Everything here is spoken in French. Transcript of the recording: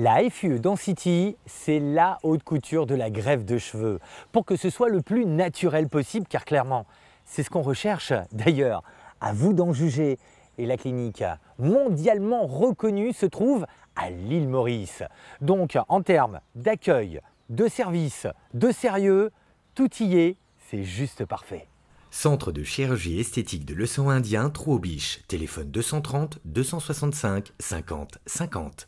La FUE Density, c'est la haute couture de la grève de cheveux pour que ce soit le plus naturel possible car clairement, c'est ce qu'on recherche d'ailleurs. À vous d'en juger. Et la clinique mondialement reconnue se trouve à l'île Maurice. Donc en termes d'accueil, de service, de sérieux, tout y est, c'est juste parfait. Centre de chirurgie esthétique de leçon Indien, Trouaubiche, téléphone 230 265 50 50.